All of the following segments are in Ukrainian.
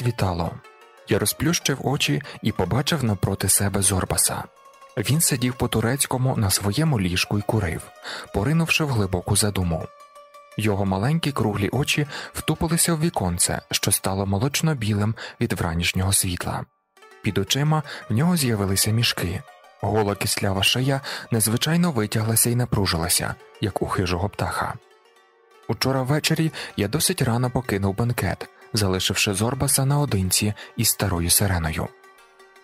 світало. Я розплющив очі і побачив напроти себе Зорбаса. Він сидів по турецькому на своєму ліжку і курив, поринувши в глибоку задуму. Його маленькі круглі очі втупилися в віконце, що стало молочно білим від вранішнього світла. Під очима в нього з'явилися мішки. Гола кислява шия незвичайно витяглася і напружилася, як у хижого птаха. Учора ввечері я досить рано покинув банкет, залишивши Зорбаса наодинці із старою сиреною.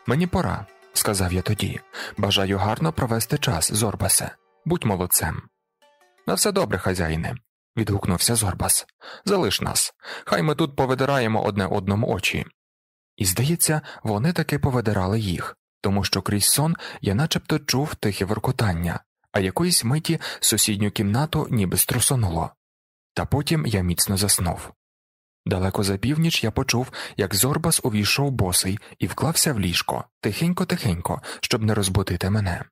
Мені пора, сказав я тоді. Бажаю гарно провести час, Зорбасе. Будь молодцем. На все добре, хазяїне. відгукнувся Зорбас. Залиш нас. Хай ми тут повидираємо одне одному очі. І, здається, вони таки повидирали їх, тому що крізь сон я начебто чув тихе воркотання, а якоїсь миті сусідню кімнату ніби струсонуло. Та потім я міцно заснув. Далеко за північ я почув, як Зорбас увійшов босий і вклався в ліжко тихенько тихенько, щоб не розбудити мене.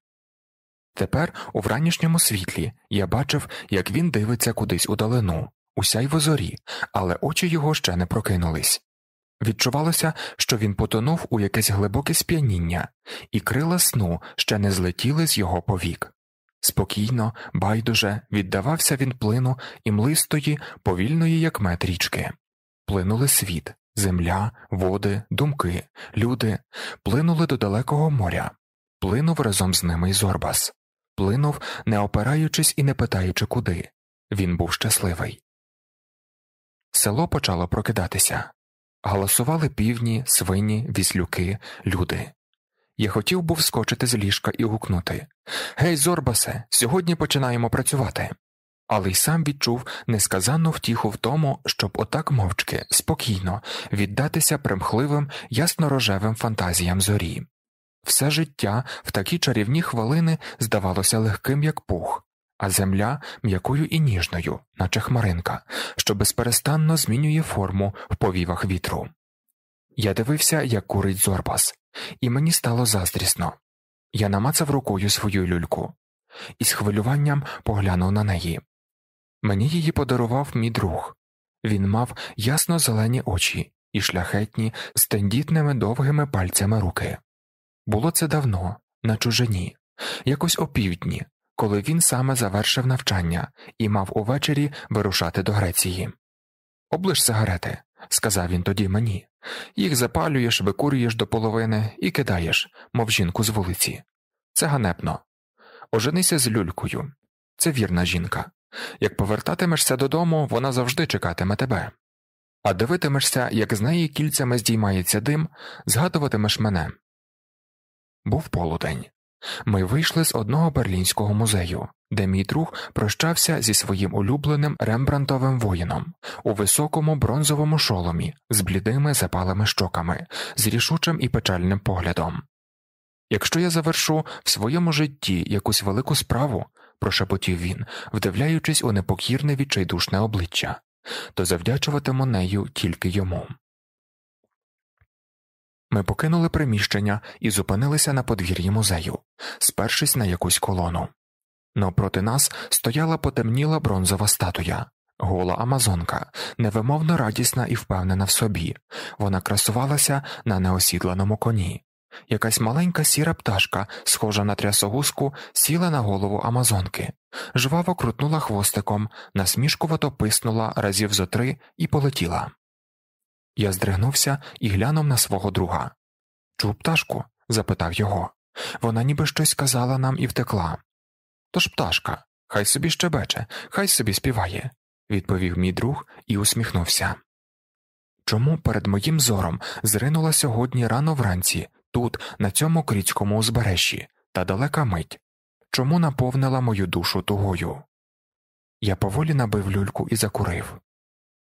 Тепер, у вранішньому світлі, я бачив, як він дивиться кудись у далину, усяй в зорі, але очі його ще не прокинулись. Відчувалося, що він потонув у якесь глибоке сп'яніння, і крила сну ще не злетіли з його повік. Спокійно, байдуже, віддавався він плину і млистої, повільної, як мед річки плинули світ, земля, води, думки, люди, плинули до далекого моря, плинув разом з ними й Зорбас, плинув, не опираючись і не питаючи куди. Він був щасливий. Село почало прокидатися. Галасували півні, свині, віслюки, люди. Я хотів був скочити з ліжка і гукнути Гей, Зорбасе, сьогодні починаємо працювати але й сам відчув несказанну втіху в тому, щоб отак мовчки, спокійно віддатися примхливим, яснорожевим фантазіям зорі. Все життя в такі чарівні хвилини здавалося легким, як пух, а земля м'якою і ніжною, наче хмаринка, що безперестанно змінює форму в повівах вітру. Я дивився, як курить зорбас, і мені стало заздрісно. Я намацав рукою свою люльку і з хвилюванням поглянув на неї. Мені її подарував мій друг. Він мав ясно зелені очі і шляхетні, з тендітними довгими пальцями руки. Було це давно, на чужині, якось опівдні, коли він саме завершив навчання і мав увечері вирушати до Греції. Облиш сигарети, сказав він тоді мені, їх запалюєш, викурюєш до половини і кидаєш, мов жінку з вулиці. Це ганебно. Оженися з люлькою. Це вірна жінка. Як повертатимешся додому, вона завжди чекатиме тебе, а дивитимешся, як з неї кільцями здіймається дим, згадуватимеш мене. Був полудень. Ми вийшли з одного берлінського музею, де мій друг прощався зі своїм улюбленим рембрантовим воїном у високому бронзовому шоломі з блідими запалими щоками, з рішучим і печальним поглядом. Якщо я завершу в своєму житті якусь велику справу, прошепотів він, вдивляючись у непокірне відчайдушне обличчя, то завдячуватиму нею тільки йому. Ми покинули приміщення і зупинилися на подвір'ї музею, спершись на якусь колону. Но проти нас стояла потемніла бронзова статуя, гола амазонка, невимовно радісна і впевнена в собі. Вона красувалася на неосідланому коні, Якась маленька сіра пташка, схожа на трясогузку, сіла на голову Амазонки, жваво крутнула хвостиком, насмішкувато писнула разів зо три і полетіла. Я здригнувся і глянув на свого друга. Чу пташку? запитав його. Вона ніби щось казала нам і втекла. Тож пташка, хай собі щебече, хай собі співає, відповів мій друг і усміхнувся. Чому перед моїм зором зринула сьогодні рано вранці тут, на цьому крітському узбережжі, та далека мить, чому наповнила мою душу тугою. Я поволі набив люльку і закурив.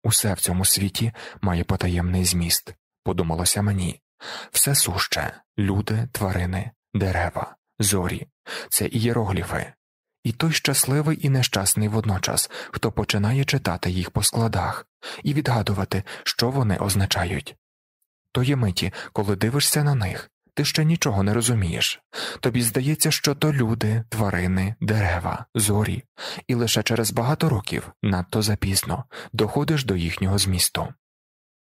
Усе в цьому світі має потаємний зміст, подумалося мені все суще люди, тварини, дерева, зорі, це ієрогліфи. І той щасливий і нещасний водночас, хто починає читати їх по складах і відгадувати, що вони означають тої миті, коли дивишся на них, ти ще нічого не розумієш. Тобі здається, що то люди, тварини, дерева, зорі, і лише через багато років, надто запізно, доходиш до їхнього змісту.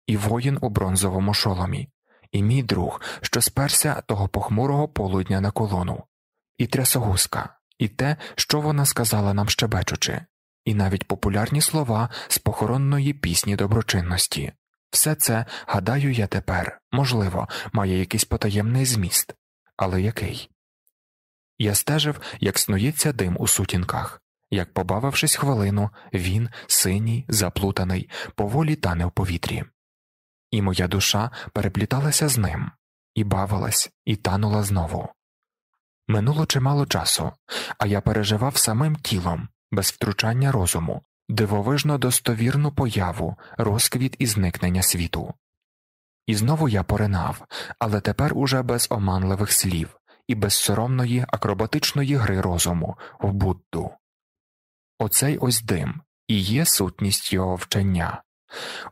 І воїн у бронзовому шоломі, і мій друг, що сперся того похмурого полудня на колону, і трясогузка, і те, що вона сказала нам щебечучи, і навіть популярні слова з похоронної пісні доброчинності. Все це, гадаю, я тепер, можливо, має якийсь потаємний зміст, але який? Я стежив, як снується дим у сутінках, як, побавившись хвилину, він, синій, заплутаний, поволі тане в повітрі. І моя душа перепліталася з ним, і бавилась, і танула знову. Минуло чимало часу, а я переживав самим тілом, без втручання розуму, дивовижно достовірну появу, розквіт і зникнення світу. І знову я поринав, але тепер уже без оманливих слів і без соромної акробатичної гри розуму в Будду. Оцей ось дим і є сутність його вчення,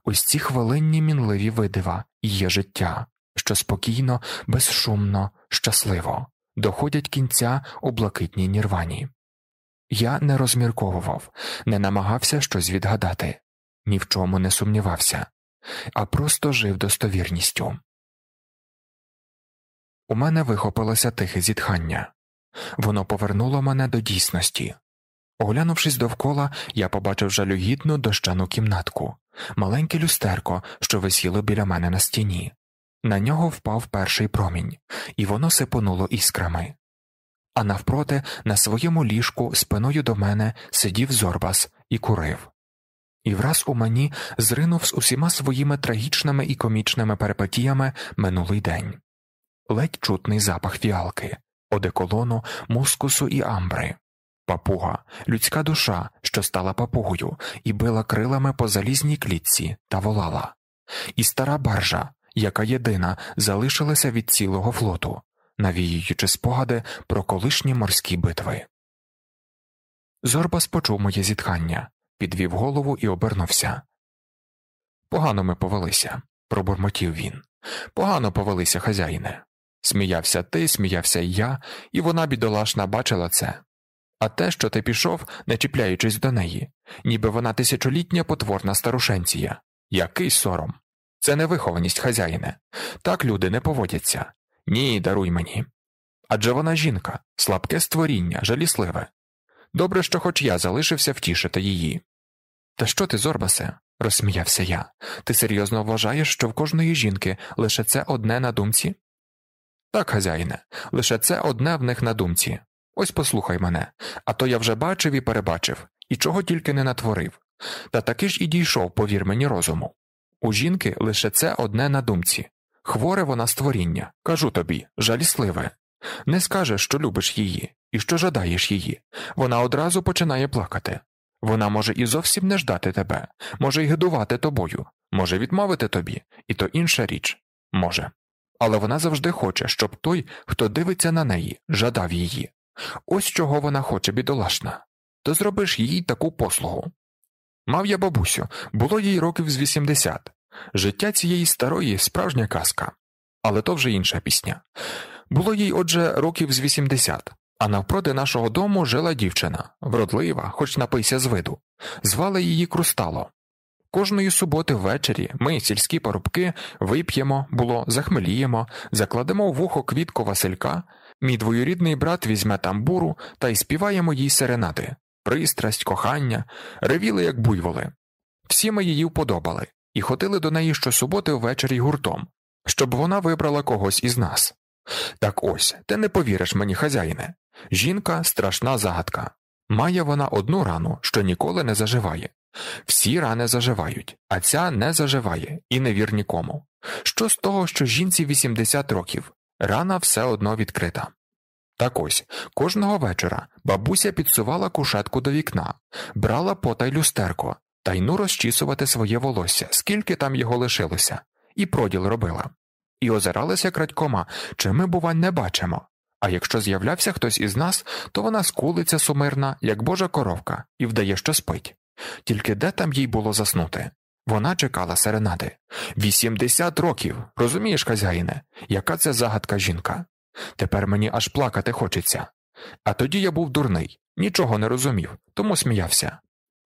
ось ці хвилинні мінливі видива є життя, що спокійно, безшумно, щасливо доходять кінця у блакитній нірвані. Я не розмірковував, не намагався щось відгадати, ні в чому не сумнівався, а просто жив достовірністю. У мене вихопилося тихе зітхання, воно повернуло мене до дійсності. Оглянувшись довкола, я побачив жалюгідну дощану кімнатку, маленьке люстерко, що висіло біля мене на стіні. На нього впав перший промінь, і воно сипонуло іскрами а навпроти, на своєму ліжку, спиною до мене, сидів Зорбас і курив. І враз у мені зринув з усіма своїми трагічними і комічними перипетіями минулий день ледь чутний запах фіалки, одеколону, мускусу і амбри, папуга, людська душа, що стала папугою, і била крилами по залізній клітці та волала, і стара баржа, яка єдина залишилася від цілого флоту, навіюючи спогади про колишні морські битви. Зорбас почув моє зітхання, підвів голову і обернувся. Погано ми повелися, пробурмотів він. Погано повелися, хазяїне. Сміявся ти, сміявся і я, і вона бідолашна бачила це. А те, що ти пішов, не чіпляючись до неї, ніби вона тисячолітня потворна старушенція. Який сором. Це невихованість, хазяїне. Так люди не поводяться. Ні, даруй мені. Адже вона жінка, слабке створіння, жалісливе. Добре, що хоч я залишився втішити її. Та що ти, Зорбасе? розсміявся я. Ти серйозно вважаєш, що в кожної жінки лише це одне на думці? Так, хазяїне, лише це одне в них на думці. Ось послухай мене, а то я вже бачив і перебачив, і чого тільки не натворив. Та таки ж і дійшов, повір мені, розуму. У жінки лише це одне на думці Хворе вона створіння, кажу тобі, жалісливе. Не скажеш, що любиш її і що жадаєш її. Вона одразу починає плакати. Вона може і зовсім не ждати тебе, може й гидувати тобою, може відмовити тобі, і то інша річ може. Але вона завжди хоче, щоб той, хто дивиться на неї, жадав її. Ось чого вона хоче, бідолашна. То зробиш їй таку послугу. Мав я бабусю, було їй років з 80. Життя цієї старої справжня казка, але то вже інша пісня. Було їй, отже, років з 80, а навпроти нашого дому жила дівчина, вродлива, хоч напийся з виду, звали її Крустало. Кожної суботи ввечері ми, сільські парубки, вип'ємо, було, захмеліємо, закладемо в вухо квітку Василька, мій двоюрідний брат візьме тамбуру та й співаємо їй серенати пристрасть, кохання, ревіли, як буйволи. Всі ми її вподобали і хотили до неї щосуботи ввечері гуртом, щоб вона вибрала когось із нас. Так ось ти не повіриш мені, хазяїне. Жінка страшна загадка. Має вона одну рану, що ніколи не заживає. Всі рани заживають, а ця не заживає і не вір нікому. Що з того, що жінці 80 років, рана все одно відкрита. Так ось кожного вечора бабуся підсувала кушетку до вікна, брала потай люстерко, та йну розчісувати своє волосся, скільки там його лишилося, і проділ робила, і озиралася крадькома, чи ми, бувань, не бачимо. А якщо з'являвся хтось із нас, то вона скулиться сумирна, як божа коровка, і вдає, що спить. Тільки де там їй було заснути? Вона чекала серенади. Вісімдесят років. Розумієш, хазяїне, яка це загадка жінка? Тепер мені аж плакати хочеться. А тоді я був дурний, нічого не розумів, тому сміявся.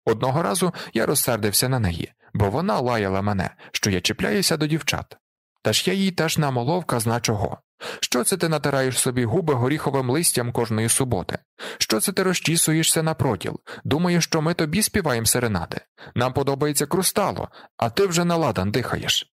Одного разу я розсердився на неї, бо вона лаяла мене, що я чіпляюся до дівчат. Та ж я їй теж намоловка зна чого. Що це ти натираєш собі губи горіховим листям кожної суботи? Що це ти розчісуєшся на проділ? Думаєш, що ми тобі співаємо серенади? Нам подобається крустало, а ти вже наладан дихаєш.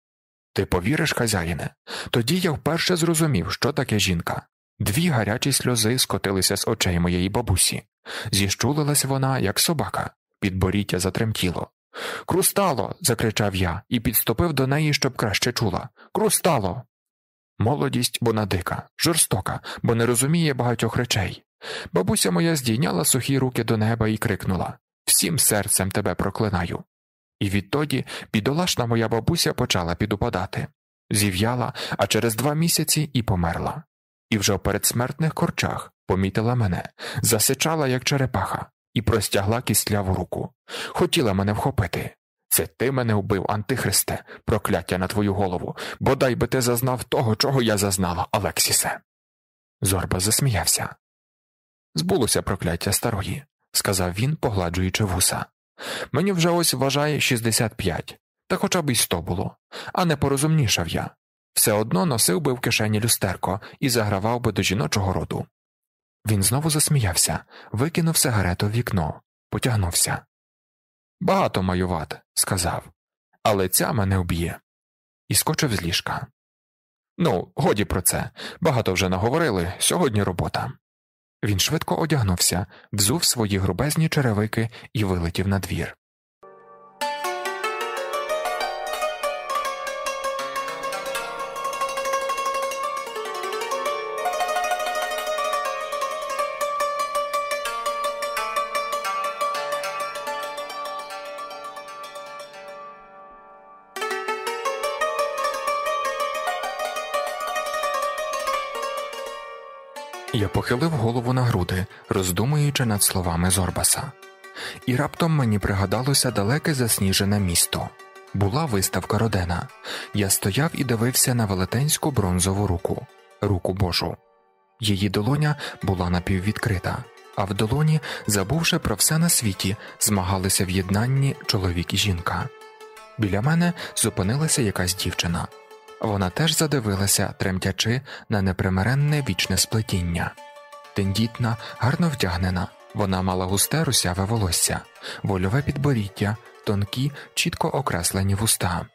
Ти повіриш, хазяїне? Тоді я вперше зрозумів, що таке жінка. Дві гарячі сльози скотилися з очей моєї бабусі. Зіщулилась вона, як собака, Підборіття затремтіло. Крустало. закричав я і підступив до неї, щоб краще чула. Крустало. Молодість, бо дика, жорстока, бо не розуміє багатьох речей. Бабуся моя здійняла сухі руки до неба і крикнула Всім серцем тебе проклинаю. І відтоді бідолашна моя бабуся почала підупадати. Зів'яла, а через два місяці і померла. І вже в передсмертних корчах помітила мене, засичала, як черепаха і простягла кисляву руку. Хотіла мене вхопити. Це ти мене вбив, Антихристе, прокляття на твою голову, бодай би ти зазнав того, чого я зазнала, Алексісе. Зорба засміявся. Збулося прокляття старої, сказав він, погладжуючи вуса. Мені вже ось вважає 65, та хоча б і 100 було, а не порозумнішав я. Все одно носив би в кишені люстерко і загравав би до жіночого роду. Він знову засміявся, викинув сигарету в вікно, потягнувся. Багато маювати, сказав, але ця мене вб'є. І скочив з ліжка. Ну, годі про це. Багато вже наговорили, сьогодні робота. Він швидко одягнувся, взув свої грубезні черевики і вилетів на двір. Я похилив голову на груди, роздумуючи над словами Зорбаса, і раптом мені пригадалося далеке засніжене місто. Була виставка Родена. Я стояв і дивився на велетенську бронзову руку, руку Божу. Її долоня була напіввідкрита, а в долоні, забувши про все на світі, змагалися в єднанні чоловік і жінка. Біля мене зупинилася якась дівчина. Вона теж задивилася, тремтячи на непримиренне вічне сплетіння. Тендітна, гарно вдягнена, вона мала густе русяве волосся, вольове підборіття, тонкі, чітко окреслені вуста.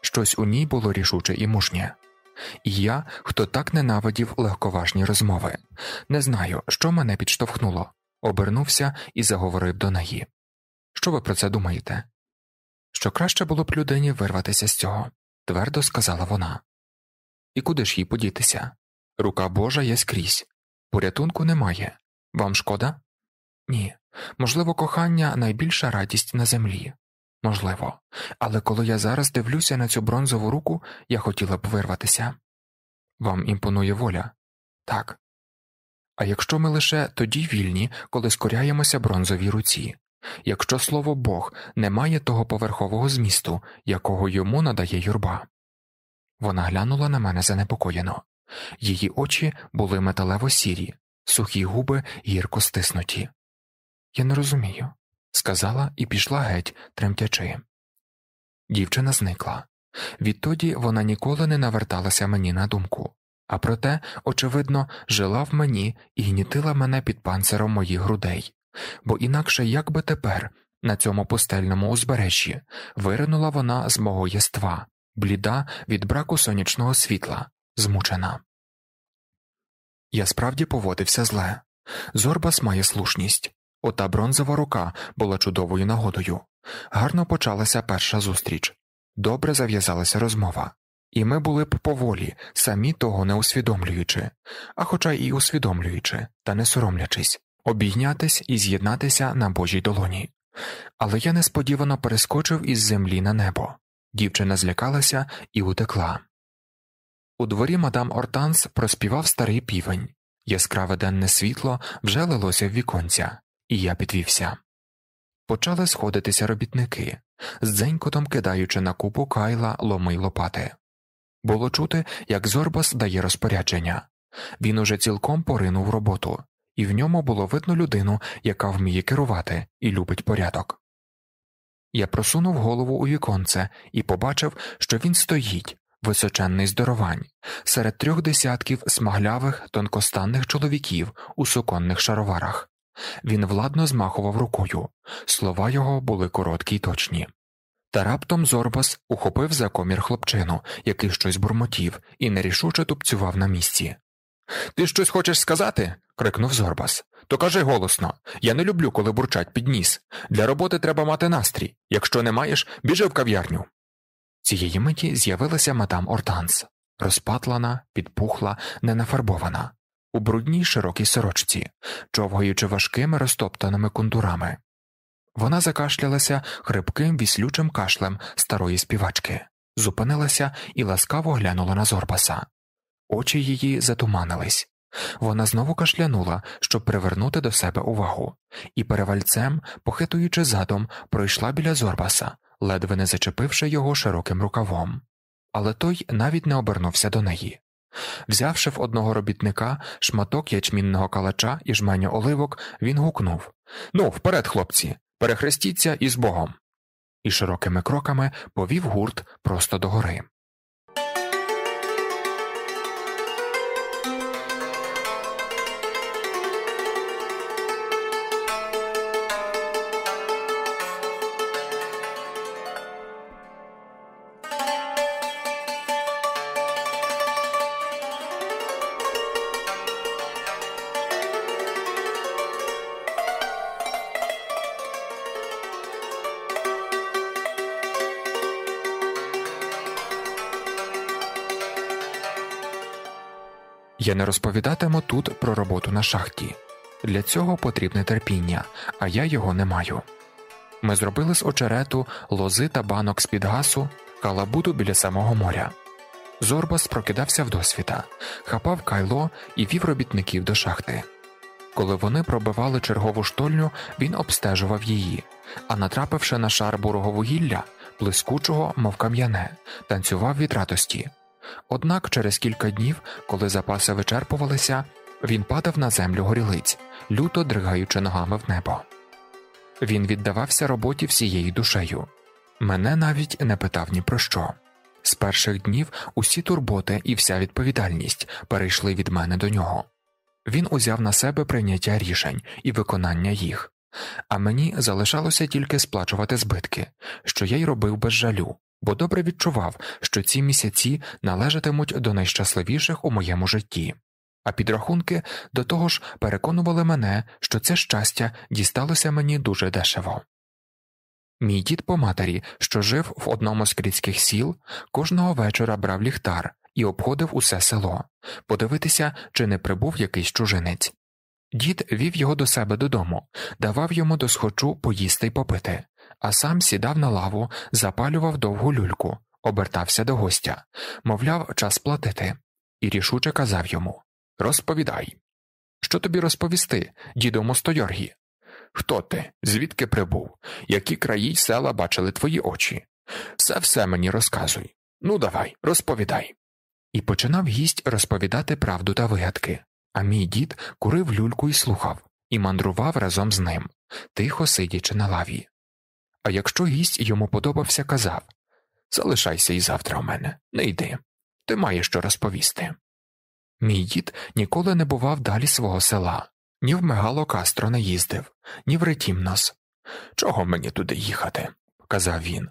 Щось у ній було рішуче і мужнє. І я, хто так ненавидів легковажні розмови, не знаю, що мене підштовхнуло, обернувся і заговорив до неї. Що ви про це думаєте? Що краще було б людині вирватися з цього? твердо сказала вона. І куди ж їй подітися? Рука Божа є скрізь. Порятунку немає. Вам шкода? Ні. Можливо, кохання найбільша радість на землі. Можливо, але коли я зараз дивлюся на цю бронзову руку, я хотіла б вирватися. Вам імпонує воля? Так. А якщо ми лише тоді вільні, коли скоряємося бронзовій руці, якщо слово Бог не має того поверхового змісту, якого йому надає юрба. Вона глянула на мене занепокоєно. Її очі були металево сірі, сухі губи гірко стиснуті. Я не розумію, сказала і пішла геть, тремтячи. Дівчина зникла. Відтоді вона ніколи не наверталася мені на думку, а проте, очевидно, жила в мені і гнітила мене під панциром моїх грудей, бо інакше як би тепер, на цьому пустельному узбережжі, виринула вона з мого єства, бліда від браку сонячного світла, змучена. Я справді поводився зле. Зорбас має слушність. Ота бронзова рука була чудовою нагодою. Гарно почалася перша зустріч, добре зав'язалася розмова, і ми були б поволі, самі того не усвідомлюючи, а хоча і усвідомлюючи, та не соромлячись, обійнятись і з'єднатися на божій долоні. Але я несподівано перескочив із землі на небо. Дівчина злякалася і утекла. У дворі мадам Ортанс проспівав старий півень. Яскраве денне світло вже лилося в віконця, і я підвівся. Почали сходитися робітники, з дзенькотом кидаючи на купу кайла ломи й лопати. Було чути, як Зорбас дає розпорядження він уже цілком поринув роботу, і в ньому було видно людину, яка вміє керувати і любить порядок. Я просунув голову у віконце і побачив, що він стоїть, височенний здоровань, серед трьох десятків смаглявих, тонкостанних чоловіків у суконних шароварах. Він владно змахував рукою, слова його були короткі й точні. Та раптом Зорбас ухопив за комір хлопчину, який щось бурмотів, і нерішуче тупцював на місці. Ти щось хочеш сказати? крикнув Зорбас. То кажи голосно я не люблю, коли бурчать під ніс. Для роботи треба мати настрій. Якщо не маєш, біжи в кав'ярню. Цієї миті з'явилася мадам Ортанс, розпатлана, підпухла, ненафарбована, у брудній широкій сорочці, човгаючи важкими розтоптаними кондурами. Вона закашлялася хрипким віслючим кашлем старої співачки, зупинилася і ласкаво глянула на Зорбаса очі її затуманились. Вона знову кашлянула, щоб привернути до себе увагу, і перевальцем, похитуючи задом, пройшла біля Зорбаса, ледве не зачепивши його широким рукавом. Але той навіть не обернувся до неї. Взявши в одного робітника шматок ячмінного калача і жменю оливок, він гукнув Ну, вперед, хлопці, перехрестіться із Богом. І широкими кроками повів гурт просто догори. Я не розповідатиму тут про роботу на шахті. Для цього потрібне терпіння, а я його не маю. Ми зробили з очерету лози та банок з під гасу, калабуду біля самого моря. Зорбас прокидався в досвіта, хапав кайло і вів робітників до шахти. Коли вони пробивали чергову штольню, він обстежував її, а, натрапивши на шар бурого вугілля, блискучого, мов кам'яне, танцював від радості, Однак через кілька днів, коли запаси вичерпувалися, він падав на землю горілиць, люто дригаючи ногами в небо. Він віддавався роботі всією душею. Мене навіть не питав ні про що. З перших днів усі турботи і вся відповідальність перейшли від мене до нього. Він узяв на себе прийняття рішень і виконання їх, а мені залишалося тільки сплачувати збитки, що я й робив без жалю, бо добре відчував, що ці місяці належатимуть до найщасливіших у моєму житті, а підрахунки до того ж переконували мене, що це щастя дісталося мені дуже дешево. Мій дід по матері, що жив в одному з кріцьких сіл, кожного вечора брав ліхтар і обходив усе село, подивитися, чи не прибув якийсь чужинець. Дід вів його до себе додому, давав йому до схочу поїсти й попити, а сам сідав на лаву, запалював довгу люльку, обертався до гостя, мовляв, час платити, і рішуче казав йому Розповідай. Що тобі розповісти, діду Мостойоргі? Хто ти, звідки прибув, які краї й села бачили твої очі? Все все мені розказуй. Ну, давай, розповідай. І починав гість розповідати правду та вигадки. А мій дід курив люльку і слухав, і мандрував разом з ним, тихо сидячи на лаві а якщо гість йому подобався, казав Залишайся і завтра у мене, не йди, ти маєш що розповісти. Мій дід ніколи не бував далі свого села, ні в Мегало Кастро не їздив, ні в Ретімнос. Чого мені туди їхати? казав він.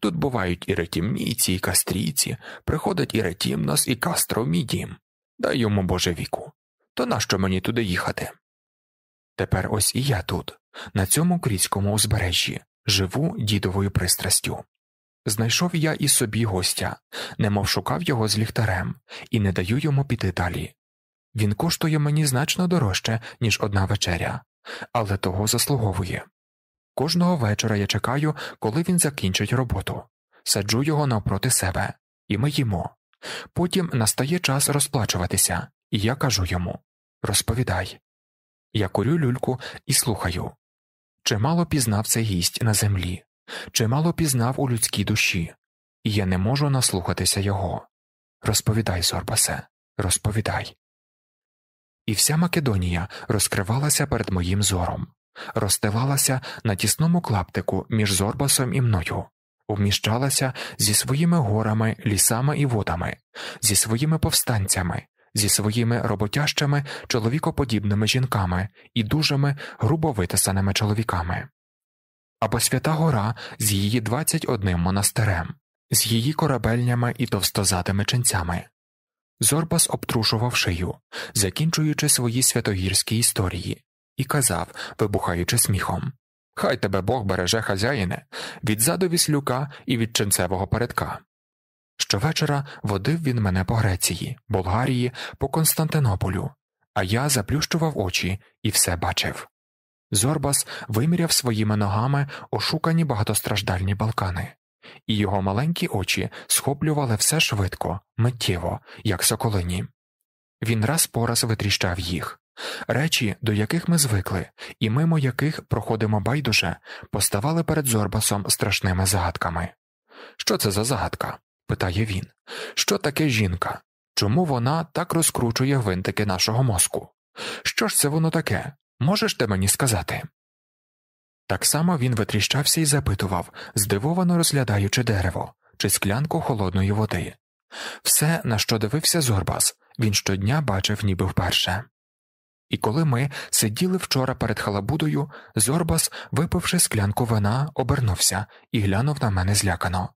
Тут бувають і ретімніці, і кастрійці, приходить і ретімнос, і кастро в мій дім. Дай йому Боже віку. То нащо мені туди їхати? Тепер ось і я тут, на цьому кріцькому узбережжі, живу дідовою пристрастю. Знайшов я і собі гостя, немов шукав його з ліхтарем, і не даю йому піти далі. Він коштує мені значно дорожче, ніж одна вечеря, але того заслуговує. Кожного вечора я чекаю, коли він закінчить роботу, саджу його навпроти себе, і ми їмо. Потім настає час розплачуватися, і я кажу йому Розповідай. Я курю люльку і слухаю, Чимало пізнав цей гість на землі, чимало пізнав у людській душі, і я не можу наслухатися його. Розповідай, Зорбасе, розповідай. І вся Македонія розкривалася перед моїм зором, розстилалася на тісному клаптику між Зорбасом і мною, вміщалася зі своїми горами, лісами і водами, зі своїми повстанцями, зі своїми роботящими чоловікоподібними жінками і дужими грубо витисаними чоловіками, або Свята Гора з її 21 монастирем, з її корабельнями і товстозатими ченцями. Зорбас обтрушував шию, закінчуючи свої святогірські історії, і казав, вибухаючи сміхом Хай тебе Бог береже хазяїне від заду віслюка і від ченцевого передка. Щовечора водив він мене по Греції, Болгарії, по Константинополю, а я заплющував очі і все бачив. Зорбас виміряв своїми ногами ошукані багатостраждальні Балкани, і його маленькі очі схоплювали все швидко, миттєво, як соколині. Він раз по раз витріщав їх. Речі, до яких ми звикли, і мимо яких проходимо байдуже, поставали перед Зорбасом страшними загадками. Що це за загадка? питає він. Що таке жінка? Чому вона так розкручує винтики нашого мозку? Що ж це воно таке? Можеш ти мені сказати? Так само він витріщався і запитував, здивовано розглядаючи дерево чи склянку холодної води. Все, на що дивився Зорбас, він щодня бачив ніби вперше. І коли ми сиділи вчора перед халабудою, Зорбас, випивши склянку вина, обернувся і глянув на мене злякано.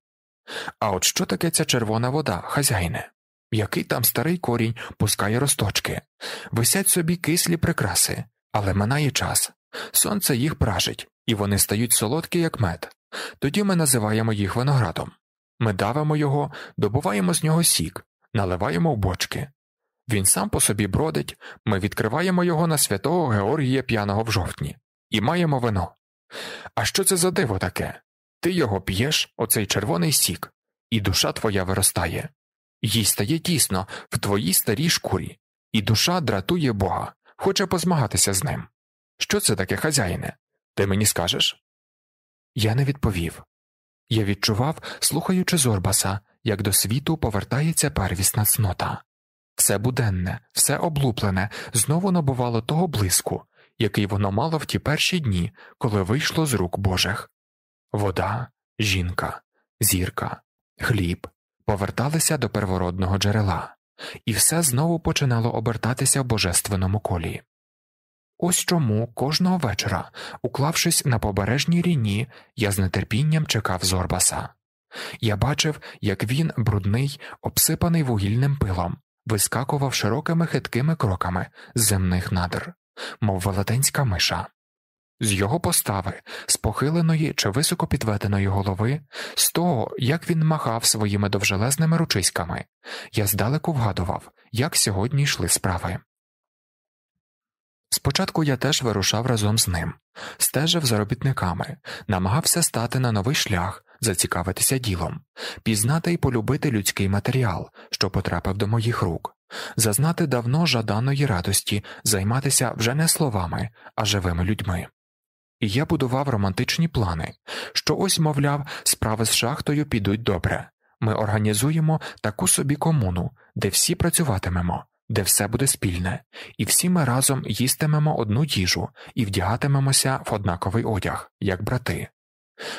А от що таке ця червона вода, хазяїне? Який там старий корінь пускає росточки, висять собі кислі прикраси, але минає час. Сонце їх пражить, і вони стають солодкі, як мед. Тоді ми називаємо їх виноградом. Ми давимо його, добуваємо з нього сік, наливаємо в бочки. Він сам по собі бродить, ми відкриваємо його на святого Георгія П'яного в жовтні і маємо вино. А що це за диво таке? Ти його п'єш, оцей червоний сік, і душа твоя виростає. Їй стає тісно в твоїй старій шкурі, і душа дратує Бога, хоче позмагатися з ним. Що це таке, хазяїне? Ти мені скажеш? Я не відповів. Я відчував, слухаючи Зорбаса, як до світу повертається первісна цнота. Все буденне, все облуплене знову набувало того блиску, який воно мало в ті перші дні, коли вийшло з рук Божих вода, жінка, зірка, хліб поверталися до первородного джерела, і все знову починало обертатися в божественному колі. Ось чому кожного вечора, уклавшись на побережній ріні, я з нетерпінням чекав зорбаса. Я бачив, як він, брудний, обсипаний вугільним пилом, вискакував широкими хиткими кроками з земних надр, мов велетенська миша. З його постави, з похиленої чи високо підведеної голови, з того, як він махав своїми довжелезними ручиськами, я здалеку вгадував, як сьогодні йшли справи. Спочатку я теж вирушав разом з ним, стежив за робітниками, намагався стати на новий шлях, зацікавитися ділом, пізнати і полюбити людський матеріал, що потрапив до моїх рук, зазнати давно жаданої радості займатися вже не словами, а живими людьми і я будував романтичні плани, що ось, мовляв, справи з шахтою підуть добре. Ми організуємо таку собі комуну, де всі працюватимемо, де все буде спільне, і всі ми разом їстимемо одну їжу і вдягатимемося в однаковий одяг, як брати.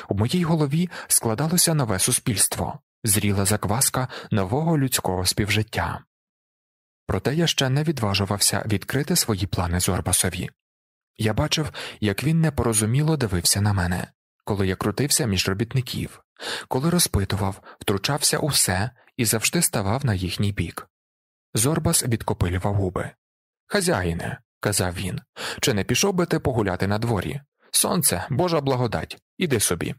У моїй голові складалося нове суспільство, зріла закваска нового людського співжиття. Проте я ще не відважувався відкрити свої плани Зорбасові. Я бачив, як він непорозуміло дивився на мене, коли я крутився між робітників, коли розпитував, втручався у все і завжди ставав на їхній бік. Зорбас відкопилював губи. Хазяїне, казав він, чи не пішов би ти погуляти на дворі? Сонце, Божа благодать, іди собі.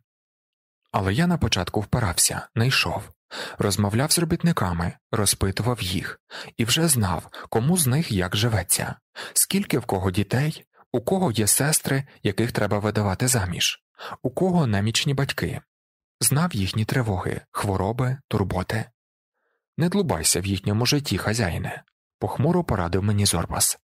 Але я на початку впирався, не йшов, розмовляв з робітниками, розпитував їх, і вже знав, кому з них як живеться, скільки в кого дітей, у кого є сестри, яких треба видавати заміж, у кого намічні батьки, знав їхні тривоги, хвороби, турботи. Не длубайся в їхньому житті, хазяїне, похмуро порадив мені Зорбас.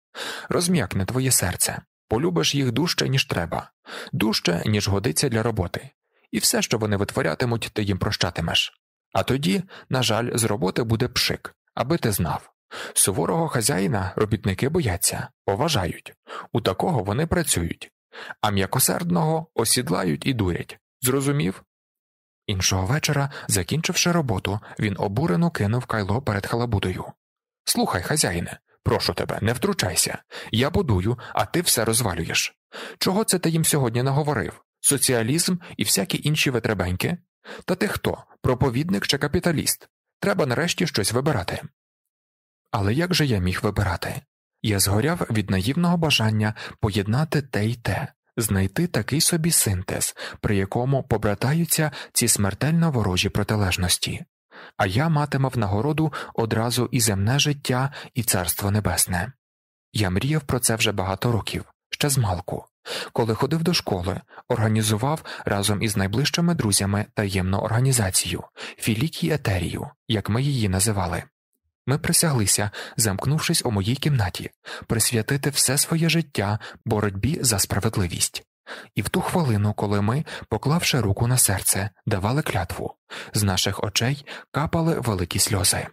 Розм'якне твоє серце, полюбиш їх дужче, ніж треба, дужче, ніж годиться для роботи, і все, що вони витворятимуть, ти їм прощатимеш. А тоді, на жаль, з роботи буде пшик, аби ти знав. Суворого хазяїна робітники бояться, поважають, у такого вони працюють, а м'якосердного осідлають і дурять. Зрозумів? Іншого вечора, закінчивши роботу, він обурено кинув кайло перед халабудою. Слухай, хазяїне, прошу тебе, не втручайся. Я будую, а ти все розвалюєш. Чого це ти їм сьогодні наговорив? Соціалізм і всякі інші витребеньки? Та ти хто? Проповідник чи капіталіст? Треба нарешті щось вибирати. Але як же я міг вибирати? Я згоряв від наївного бажання поєднати те й те, знайти такий собі синтез, при якому побратаються ці смертельно ворожі протилежності, а я матимав нагороду одразу і земне життя, і царство небесне. Я мріяв про це вже багато років, ще з малку. Коли ходив до школи, організував разом із найближчими друзями таємну організацію Філікій Етерію, як ми її називали. Ми присяглися, замкнувшись у моїй кімнаті, присвятити все своє життя боротьбі за справедливість. І в ту хвилину, коли ми, поклавши руку на серце, давали клятву, з наших очей капали великі сльози.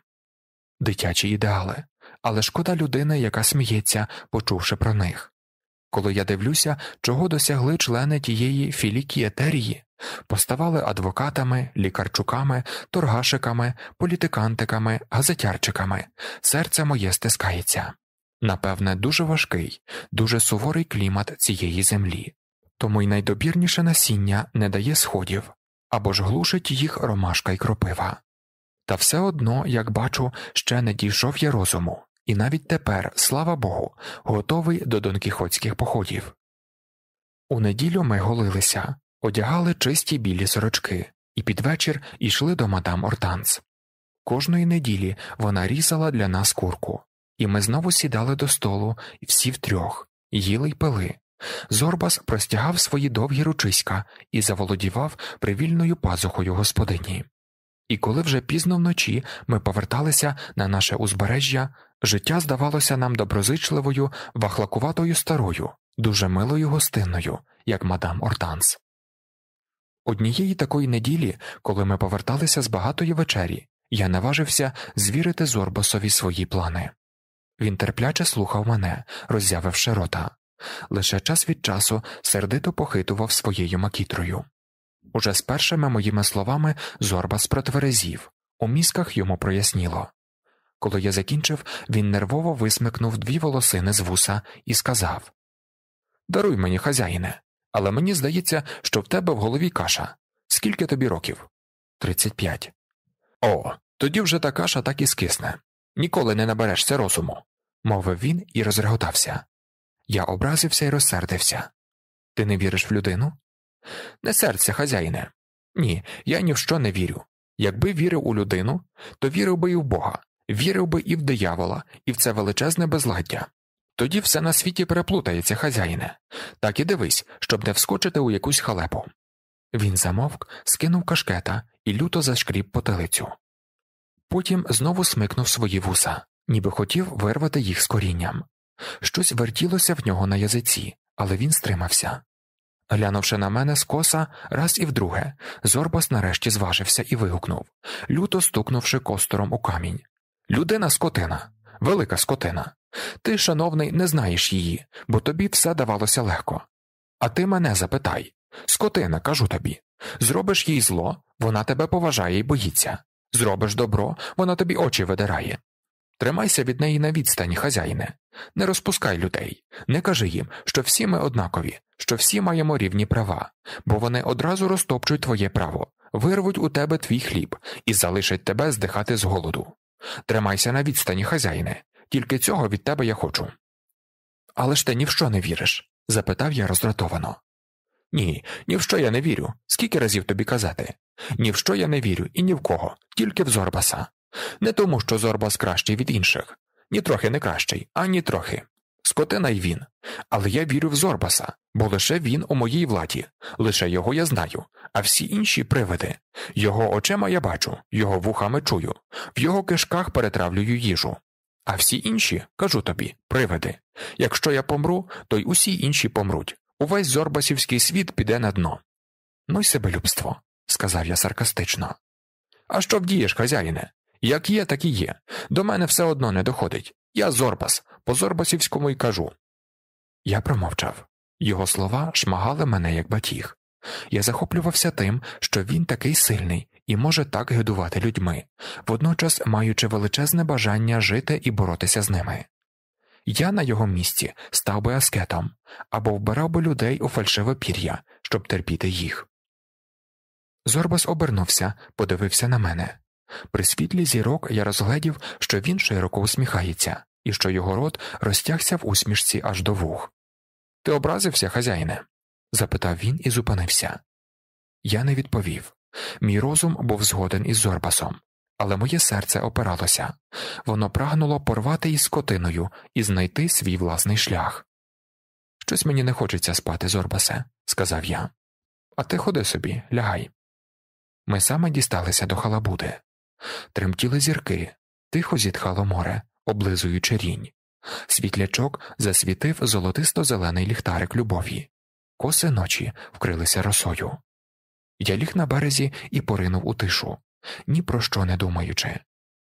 Дитячі ідеали, але шкода людини, яка сміється, почувши про них, коли я дивлюся, чого досягли члени тієї філікіетерії, поставали адвокатами, лікарчуками, торгашиками, політикантиками, газетярчиками, серце моє стискається. Напевне, дуже важкий, дуже суворий клімат цієї землі, тому й найдобірніше насіння не дає сходів або ж глушить їх ромашка й кропива. Та все одно, як бачу, ще не дійшов я розуму і навіть тепер, слава Богу, готовий до донкіхотських походів. У неділю ми голилися, одягали чисті білі сорочки, і під вечір йшли до мадам Ортанс. Кожної неділі вона різала для нас курку, і ми знову сідали до столу всі втрьох, їли й пили. Зорбас простягав свої довгі ручиська і заволодівав привільною пазухою господині. І коли вже пізно вночі ми поверталися на наше узбережжя, життя здавалося нам доброзичливою, вахлакуватою старою, дуже милою гостинною, як мадам Ортанс. Однієї такої неділі, коли ми поверталися з багатої вечері, я наважився звірити Зорбосові свої плани. Він терпляче слухав мене, роззявивши рота, лише час від часу сердито похитував своєю макітрою. Уже з першими моїми словами Зорбас протверезів, у мізках йому проясніло. Коли я закінчив, він нервово висмикнув дві волосини з вуса і сказав Даруй мені, хазяїне, але мені здається, що в тебе в голові каша. Скільки тобі років? Тридцять п'ять. О, тоді вже та каша так і скисне. Ніколи не наберешся розуму, мовив він і розреготався. Я образився і розсердився. Ти не віриш в людину? Не серце, хазяїне. Ні, я ні в що не вірю. Якби вірив у людину, то вірив би і в Бога, вірив би і в диявола, і в це величезне безладдя. Тоді все на світі переплутається, хазяїне, так і дивись, щоб не вскочити у якусь халепу. Він замовк, скинув кашкета і люто зашкріб потилицю. Потім знову смикнув свої вуса, ніби хотів вирвати їх з корінням. Щось вертілося в нього на язиці, але він стримався. Глянувши на мене скоса раз і вдруге, Зорбас нарешті зважився і вигукнув, люто стукнувши костором у камінь. Людина скотина, велика скотина. Ти, шановний, не знаєш її, бо тобі все давалося легко. А ти мене запитай скотина, кажу тобі. Зробиш їй зло, вона тебе поважає і боїться. Зробиш добро, вона тобі очі видирає. Тримайся від неї на відстані, хазяїне, не розпускай людей, не кажи їм, що всі ми однакові, що всі маємо рівні права, бо вони одразу розтопчуть твоє право, вирвуть у тебе твій хліб і залишать тебе здихати з голоду. Тримайся на відстані, хазяїне, тільки цього від тебе я хочу. Але ж ти ні в що не віриш? запитав я роздратовано. Ні, ні в що я не вірю. Скільки разів тобі казати? Ні в що я не вірю і ні в кого, тільки в Зорбаса. Не тому, що Зорбас кращий від інших, Ні трохи не кращий, ані трохи. Скотина й він. Але я вірю в Зорбаса, бо лише він у моїй владі, лише його я знаю, а всі інші привиди. Його очима я бачу, його вухами чую, в його кишках перетравлюю їжу. А всі інші, кажу тобі, привиди. Якщо я помру, то й усі інші помруть. Увесь зорбасівський світ піде на дно. Ну й себелюбство, сказав я саркастично. А що вдієш, хазяїне? Як є, так і є. До мене все одно не доходить. Я Зорбас, по Зорбасівському й кажу. Я промовчав. Його слова шмагали мене як батіг. Я захоплювався тим, що він такий сильний і може так гидувати людьми, водночас маючи величезне бажання жити і боротися з ними. Я на його місці став би аскетом або вбирав би людей у фальшиве пір'я, щоб терпіти їх. Зорбас обернувся, подивився на мене. При світлі зірок я розгледів, що він широко усміхається і що його рот розтягся в усмішці аж до вух. Ти образився, хазяїне? запитав він і зупинився. Я не відповів. Мій розум був згоден із Зорбасом, але моє серце опиралося воно прагнуло порвати із скотиною і знайти свій власний шлях. Щось мені не хочеться спати, Зорбасе, сказав я. А ти ходи собі, лягай. Ми саме дісталися до халабуди. Тремтіли зірки, тихо зітхало море, облизуючи рінь. Світлячок засвітив золотисто зелений ліхтарик любові. Коси ночі вкрилися росою. Я ліг на березі і поринув у тишу, ні про що не думаючи.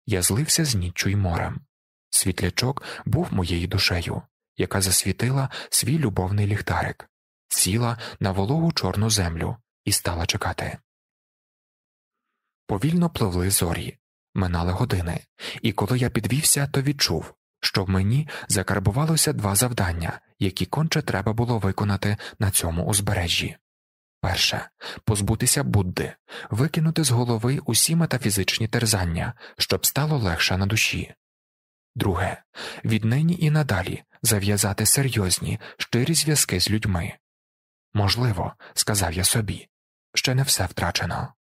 Я злився з ніччю й морем. Світлячок був моєю душею, яка засвітила свій любовний ліхтарик, сіла на вологу чорну землю і стала чекати повільно пливли зорі, минали години, і коли я підвівся, то відчув, що в мені закарбувалося два завдання, які конче треба було виконати на цьому узбережжі. Перше позбутися Будди, викинути з голови усі метафізичні терзання, щоб стало легше на душі. Друге віднині і надалі зав'язати серйозні, щирі зв'язки з людьми. Можливо, сказав я собі, ще не все втрачено.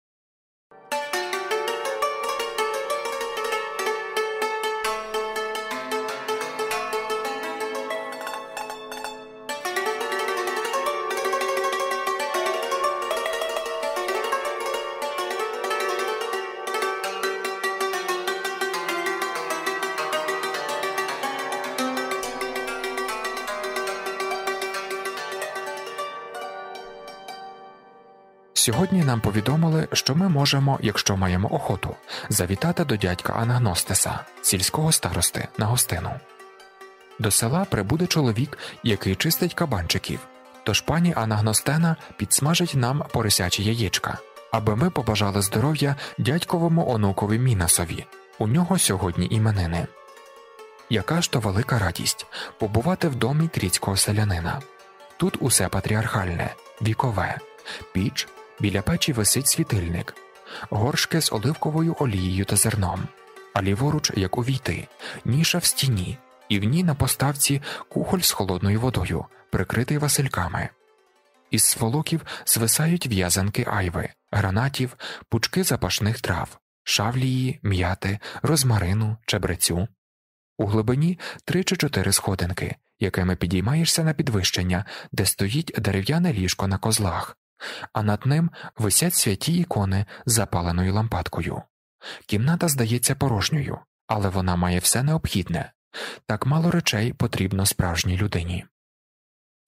Сьогодні нам повідомили, що ми можемо, якщо маємо охоту, завітати до дядька Анагностеса, сільського старости, на гостину. До села прибуде чоловік, який чистить кабанчиків, тож пані Анагностена підсмажить нам порисячі яєчка, аби ми побажали здоров'я дядьковому онукові Мінасові. У нього сьогодні іменини. Яка ж то велика радість побувати в домі кріцького селянина? Тут усе патріархальне, вікове, піч, Біля печі висить світильник, горшки з оливковою олією та зерном, а ліворуч, як увійти, ніша в стіні, і в ній на поставці кухоль з холодною водою, прикритий васильками. Із сволоків звисають в'язанки айви, гранатів, пучки запашних трав, шавлії, м'яти, розмарину, чебрецю. У глибині три чи чотири сходинки, якими підіймаєшся на підвищення, де стоїть дерев'яне ліжко на козлах, а над ним висять святі ікони з запаленою лампадкою. Кімната здається порожньою, але вона має все необхідне так мало речей потрібно справжній людині.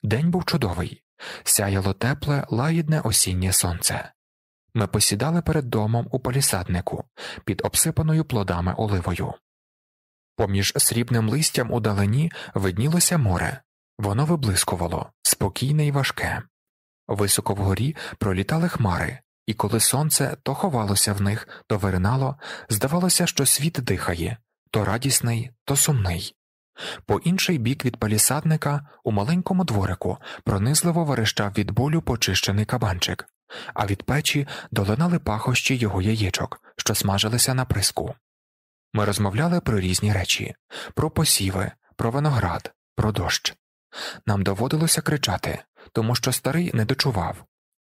День був чудовий, сяяло тепле, лагідне осіннє сонце. Ми посідали перед домом у палісаднику під обсипаною плодами оливою. Поміж срібним листям у далині виднілося море, воно виблискувало спокійне і важке. Високо вгорі пролітали хмари, і коли сонце то ховалося в них, то виринало, здавалося, що світ дихає то радісний, то сумний. По інший бік від палісадника у маленькому дворику пронизливо верещав від болю почищений кабанчик, а від печі долинали пахощі його яєчок, що смажилися на приску. Ми розмовляли про різні речі про посіви, про виноград, про дощ. Нам доводилося кричати тому що старий не дочував.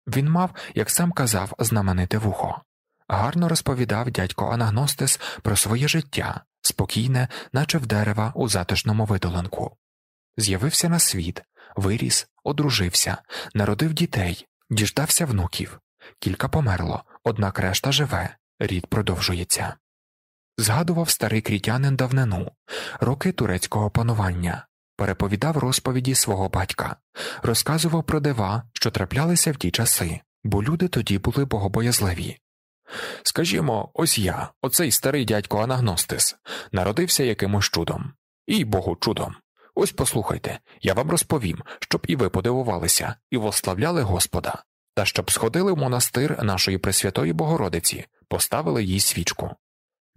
Він мав, як сам казав, знамените вухо. Гарно розповідав дядько Анагностис про своє життя, спокійне, наче в дерева у затишному видоланку. З'явився на світ, виріс, одружився, народив дітей, діждався внуків, кілька померло, однак решта живе, рід продовжується. Згадував старий крітянин давнину роки турецького панування, переповідав розповіді свого батька, розказував про дива, що траплялися в ті часи, бо люди тоді були богобоязливі. Скажімо, ось я, оцей старий дядько Анагностис, народився якимось чудом. І богу чудом. Ось послухайте, я вам розповім, щоб і ви подивувалися, і вославляли Господа, та щоб сходили в монастир нашої Пресвятої Богородиці, поставили їй свічку.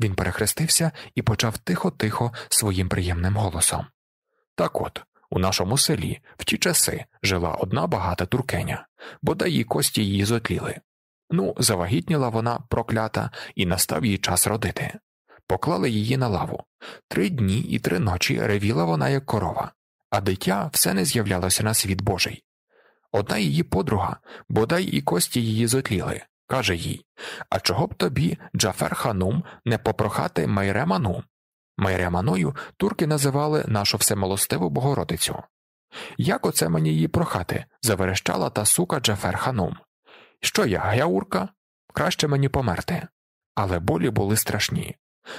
Він перехрестився і почав тихо-тихо своїм приємним голосом. Так от, у нашому селі в ті часи жила одна багата туркеня, бодай її кості її зотліли. Ну, завагітніла вона, проклята, і настав їй час родити. Поклали її на лаву. Три дні і три ночі ревіла вона, як корова, а дитя все не з'являлося на світ божий. Одна її подруга, бодай і кості її зотліли, каже їй А чого б тобі, Джафер Ханум, не попрохати Майреману, Майряманою турки називали нашу всемилостиву Богородицю. Як оце мені її прохати? заверещала та сука Джафер Ханум. Що я, гяурка? Краще мені померти. Але болі були страшні.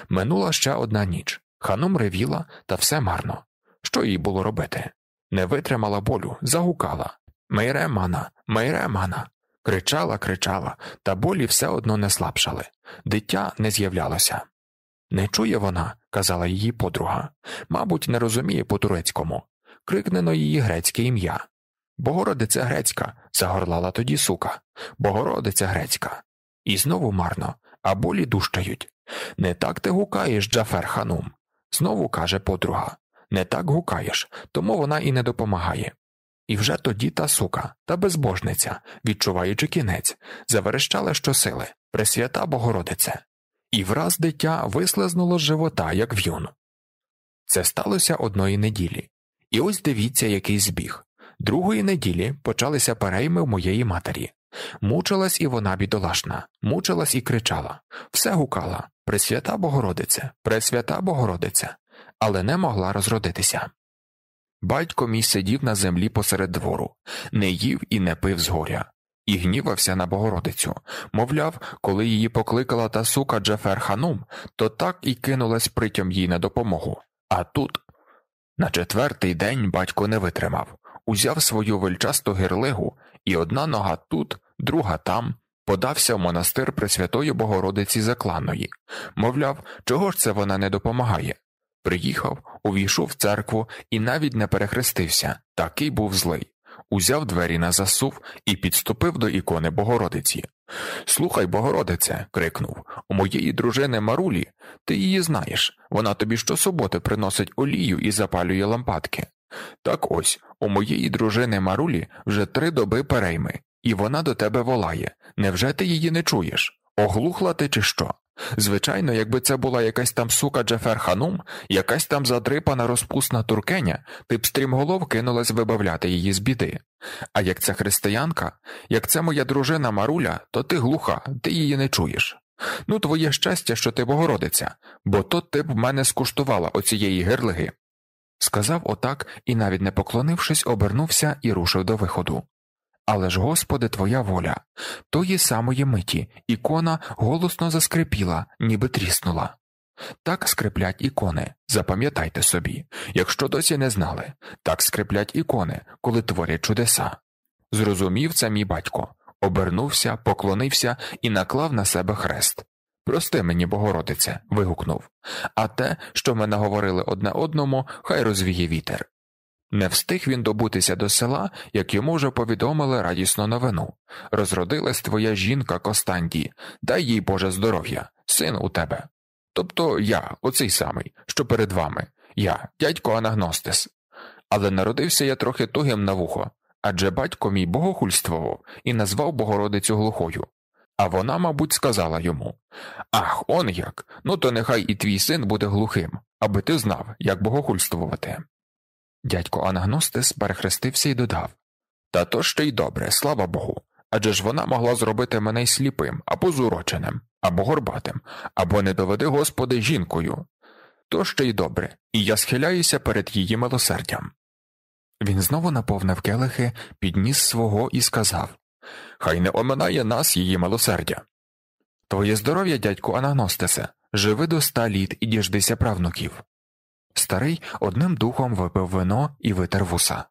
Минула ще одна ніч. Ханум ревіла, та все марно. Що їй було робити? Не витримала болю, загукала Мейремана, Мейремана. Кричала, кричала, та болі все одно не слабшали. Дитя не з'являлося. Не чує вона, казала її подруга, мабуть, не розуміє по турецькому. Крикнено її грецьке ім'я. Богородиця грецька, загорлала тоді сука, Богородиця грецька. І знову марно, а болі дущають. Не так ти гукаєш, Джафер Ханум, знову каже подруга. Не так гукаєш, тому вона і не допомагає. І вже тоді та сука, та безбожниця, відчуваючи кінець, заверещала щосили Пресвята Богородице і враз дитя вислизнуло з живота, як в'юн. Це сталося одної неділі, і ось дивіться, який збіг. Другої неділі почалися перейми в моєї матері. Мучилась і вона бідолашна, мучилась і кричала, все гукала Пресвята Богородице, Пресвята Богородице, але не могла розродитися. Батько мій сидів на землі посеред двору, не їв і не пив з горя і гнівався на Богородицю. Мовляв, коли її покликала та сука Джафер Ханум, то так і кинулась притям їй на допомогу. А тут на четвертий день батько не витримав, узяв свою вельчасту гірлигу і одна нога тут, друга там. Подався в монастир Пресвятої Богородиці Закланої, мовляв, чого ж це вона не допомагає. Приїхав, увійшов в церкву і навіть не перехрестився такий був злий узяв двері на засув і підступив до ікони Богородиці. Слухай, Богородице, крикнув, у моєї дружини Марулі, ти її знаєш. Вона тобі щосуботи приносить олію і запалює лампадки. Так ось у моєї дружини Марулі вже три доби перейми, і вона до тебе волає. Невже ти її не чуєш? Оглухла ти чи що? Звичайно, якби це була якась там сука Джефер Ханум, якась там задрипана розпусна туркеня, ти б стрімголов кинулась вибавляти її з біди. А як це християнка, як це моя дружина Маруля, то ти глуха, ти її не чуєш. Ну, твоє щастя, що ти Богородиця, бо то ти б мене скуштувала оцієї гирлиги. Сказав отак і, навіть не поклонившись, обернувся і рушив до виходу. Але ж, Господи, твоя воля. Тої самої миті ікона голосно заскрипіла, ніби тріснула. Так скриплять ікони, запам'ятайте собі, якщо досі не знали, так скриплять ікони, коли творять чудеса. Зрозумів це мій батько, обернувся, поклонився і наклав на себе хрест. Прости мені, Богородице, вигукнув, а те, що ми наговорили одне одному, хай розвіє вітер. Не встиг він добутися до села, як йому вже повідомили радісну новину. Розродилась твоя жінка Костанді, дай їй Боже здоров'я, син у тебе. Тобто я, оцей самий, що перед вами, я, дядько Анагностис. Але народився я трохи тугим на вухо, адже батько мій богохульствував і назвав Богородицю глухою. А вона, мабуть, сказала йому Ах, он як, ну то нехай і твій син буде глухим, аби ти знав, як богохульствувати. Дядько Ангностис перехрестився і додав Та то ще й добре, слава Богу. Адже ж вона могла зробити мене й сліпим, або зуроченим, або горбатим, або не доведи Господи жінкою. То ще й добре, і я схиляюся перед її милосердям. Він знову наповнив келихи, підніс свого і сказав Хай не оминає нас її милосердя. Твоє здоров'я, дядьку Анагностисе, живи до ста літ і діждися правнуків. Старий одним духом випив вино і витер вуса.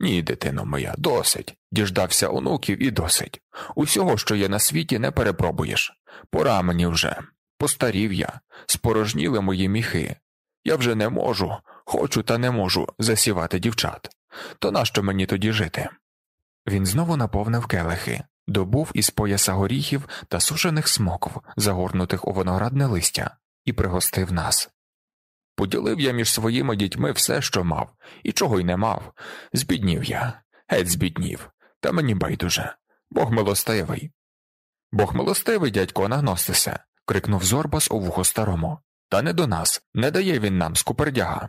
Ні, дитино моя, досить. Діждався онуків і досить. Усього, що є на світі, не перепробуєш. Пора мені вже. Постарів я, спорожніли мої міхи. Я вже не можу, хочу та не можу засівати дівчат. То нащо мені тоді жити? Він знову наповнив келихи, добув із пояса горіхів та сушених смокв, загорнутих у виноградне листя, і пригостив нас. Поділив я між своїми дітьми все, що мав, і чого й не мав. Збіднів я, геть збіднів, та мені байдуже. Бог милостивий. Бог милостивий, дядько, нагностися. крикнув Зорбас у вухо старому. Та не до нас, не дає він нам скупердяга.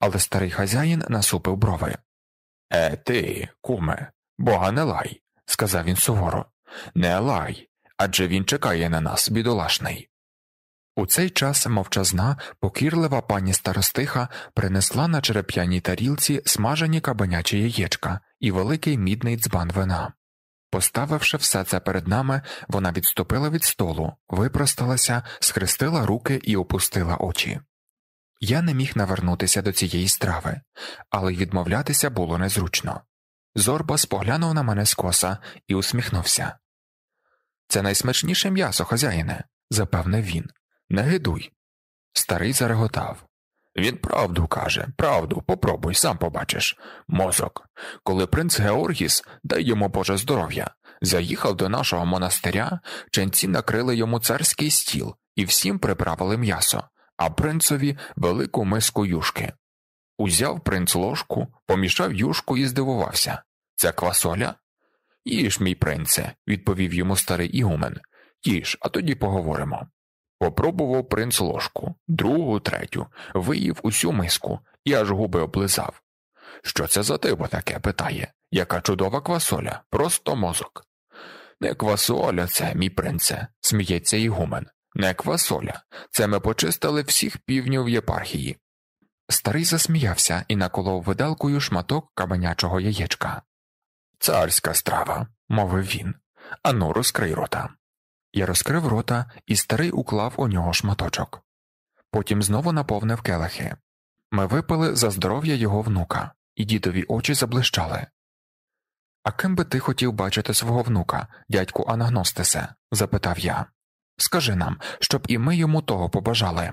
Але старий хазяїн насупив брови. Е, ти, куме, бога не лай, сказав він суворо. Не лай, адже він чекає на нас, бідолашний. У цей час мовчазна, покірлива пані старостиха принесла на череп'яній тарілці смажені кабанячі яєчка і великий мідний дзбан вина. Поставивши все це перед нами, вона відступила від столу, випросталася, схрестила руки і опустила очі. Я не міг навернутися до цієї страви, але й відмовлятися було незручно. Зорба споглянув на мене скоса і усміхнувся. Це найсмачніше м'ясо, хазяїне, запевнив він. Не гидуй. Старий зареготав. Він правду каже, правду, попробуй, сам побачиш. Мозок. Коли принц Георгіс, дай йому Боже здоров'я, заїхав до нашого монастиря, ченці накрили йому царський стіл і всім приправили м'ясо, а принцові велику миску юшки. Узяв принц ложку, помішав юшку і здивувався Це квасоля? Їж, мій принце, відповів йому старий Ігумен. Їж, а тоді поговоримо. Попробував принц ложку, другу, третю, виїв усю миску і аж губи облизав. Що це за диво таке? питає. Яка чудова квасоля, просто мозок. Не квасоля це, мій принце, сміється Ігумен. Не квасоля. Це ми почистили всіх півнів єпархії. Старий засміявся і наколов видалкою шматок каменячого яєчка. Царська страва, мовив він. Ану, розкрий рота. Я розкрив рота, і старий уклав у нього шматочок. Потім знову наповнив келихи. Ми випили за здоров'я його внука, і дідові очі заблищали. А ким би ти хотів бачити свого внука, дядьку Анагностисе? запитав я. Скажи нам, щоб і ми йому того побажали.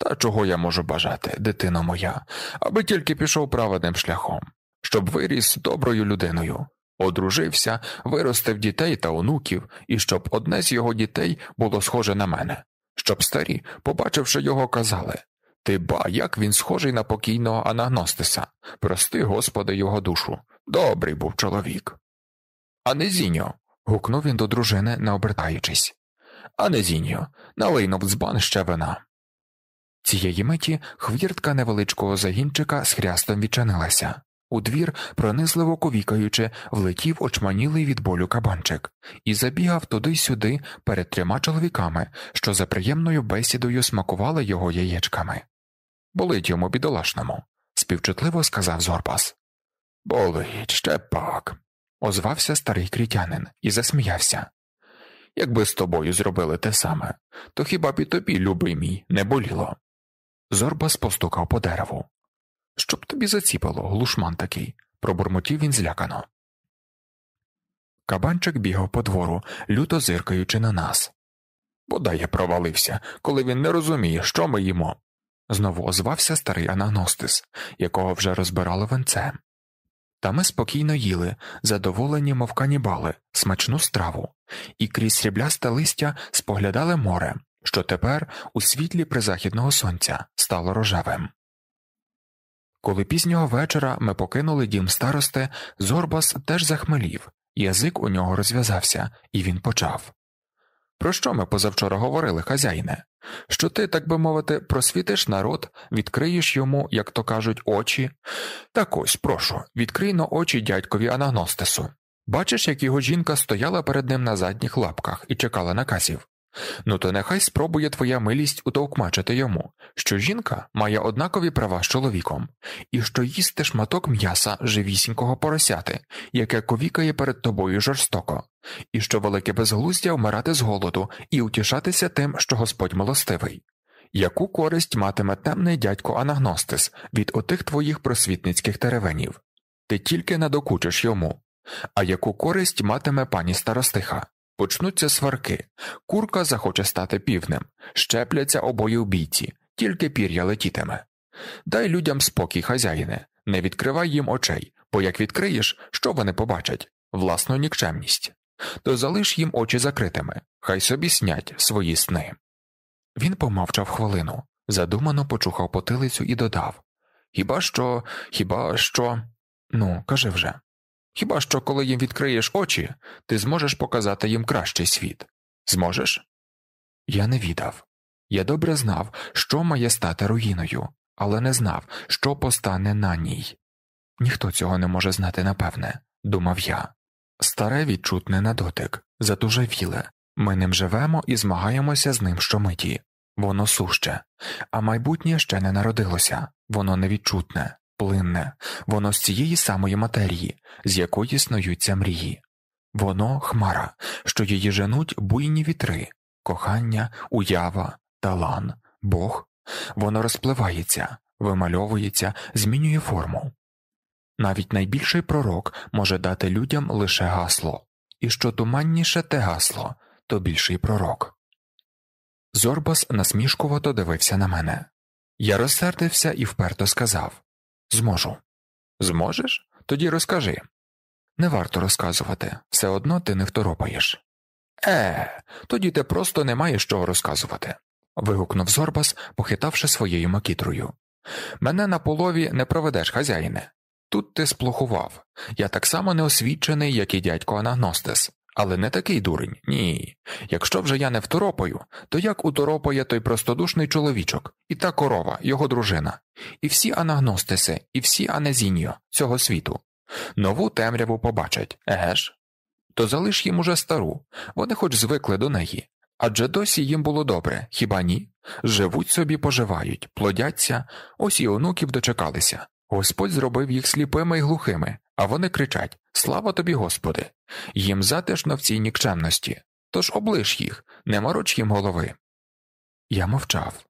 Та чого я можу бажати, дитино моя, аби тільки пішов праведним шляхом, щоб виріс доброю людиною, Одружився, виростив дітей та онуків, і щоб одне з його дітей було схоже на мене, щоб старі, побачивши його, казали Ти ба, як він схожий на покійного анагностиса, прости, Господи, його душу. Добрий був чоловік. Анезіньо. гукнув він до дружини, не обертаючись. Анезіньо, налийнув дзбан ще вина. Цієї миті хвіртка невеличкого загінчика з хрястом відчинилася. У двір, пронизливо ковікаючи, влетів очманілий від болю кабанчик і забігав туди сюди перед трьома чоловіками, що за приємною бесідою смакували його яєчками. Болить йому бідолашному, співчутливо сказав Зорбас. Болить ще пак. озвався старий крітянин і засміявся. Якби з тобою зробили те саме, то хіба б і тобі, любий мій, не боліло? Зорбас постукав по дереву. Щоб тобі заціпало, глушман такий, пробурмотів він злякано. Кабанчик бігав по двору, люто зиркаючи на нас. Бодай я провалився, коли він не розуміє, що ми їмо. Знову озвався старий анагностис, якого вже розбирали венце. Та ми спокійно їли, задоволені, мов канібали, смачну страву, і крізь сріблясте листя споглядали море, що тепер у світлі призахідного сонця стало рожевим. Коли пізнього вечора ми покинули дім старости, Зорбас теж захмелів, язик у нього розв'язався, і він почав. Про що ми позавчора говорили, хазяїне? Що ти, так би мовити, просвітиш народ, відкриєш йому, як то кажуть, очі? Так ось, прошу, відкрий на очі дядькові анагностесу. Бачиш, як його жінка стояла перед ним на задніх лапках і чекала наказів. Ну то нехай спробує твоя милість утовкмачити йому, що жінка має однакові права з чоловіком, і що їсти шматок м'яса живісінького поросяти, яке ковікає перед тобою жорстоко, і що велике безглуздя вмирати з голоду і утішатися тим, що Господь милостивий. Яку користь матиме темний дядько Анагностис від отих твоїх просвітницьких теревенів? Ти тільки надокучиш йому, а яку користь матиме пані старостиха? Почнуться сварки, курка захоче стати півнем, щепляться обоє в бійці, тільки пір'я летітиме. Дай людям спокій, хазяїне, не відкривай їм очей, бо як відкриєш, що вони побачать власну нікчемність. То залиш їм очі закритими, хай собі снять свої сни. Він помовчав хвилину, задумано почухав потилицю і додав Хіба що, хіба що. Ну, кажи вже. Хіба що, коли їм відкриєш очі, ти зможеш показати їм кращий світ? Зможеш? Я не віддав. Я добре знав, що має стати руїною, але не знав, що постане на ній. Ніхто цього не може знати напевне, думав я. Старе відчутне на дотик, затужавіле. Ми ним живемо і змагаємося з ним щомиті. Воно суще, а майбутнє ще не народилося, воно невідчутне плинне, воно з цієї самої матерії, з якої існуються мрії. Воно хмара, що її женуть буйні вітри, кохання, уява, талан, Бог. Воно розпливається, вимальовується, змінює форму. Навіть найбільший пророк може дати людям лише гасло, і що туманніше те гасло, то більший пророк. Зорбас насмішкувато дивився на мене. Я розсердився і вперто сказав Зможу. Зможеш? Тоді розкажи. Не варто розказувати все одно ти не второпаєш. Е, тоді ти просто не маєш чого розказувати. вигукнув Зорбас, похитавши своєю макітрою. Мене на полові не проведеш, хазяїне. Тут ти сплохував. Я так само неосвічений, як і дядько Анагностес. Але не такий дурень, ні. Якщо вже я не второпаю, то як уторопає той простодушний чоловічок, і та корова, його дружина, і всі анагностиси, і всі анезіньо цього світу. Нову темряву побачать, еге ж? То залиш їм уже стару, вони хоч звикли до неї. Адже досі їм було добре, хіба ні? Живуть собі, поживають, плодяться, ось і онуків дочекалися. Господь зробив їх сліпими і глухими, а вони кричать Слава тобі, Господи! Їм затишно в цій нікчемності, тож облиш їх, не мороч їм голови. Я мовчав.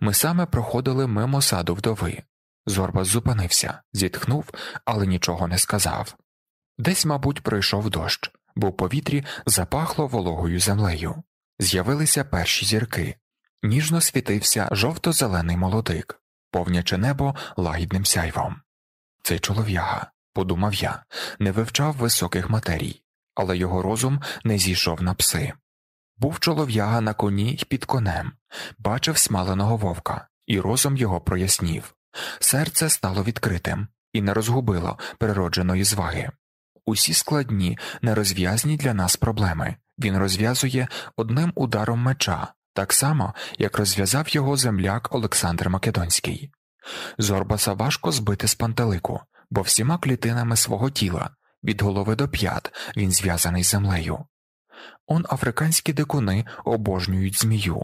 Ми саме проходили мимо саду вдови. Зорба зупинився, зітхнув, але нічого не сказав. Десь, мабуть, пройшов дощ, бо в повітрі запахло вологою землею. З'явилися перші зірки. Ніжно світився жовто зелений молодик, повняче небо лагідним сяйвом. цей чолов'яга подумав я, не вивчав високих матерій, але його розум не зійшов на пси. Був чолов'яга на коні й під конем, бачив смаленого вовка, і розум його прояснів. Серце стало відкритим і не розгубило природженої зваги. Усі складні, нерозв'язні для нас проблеми він розв'язує одним ударом меча, так само, як розв'язав його земляк Олександр Македонський. Зорбаса важко збити з пантелику, бо всіма клітинами свого тіла, від голови до п'ят, він зв'язаний землею. Он африканські дикуни обожнюють змію,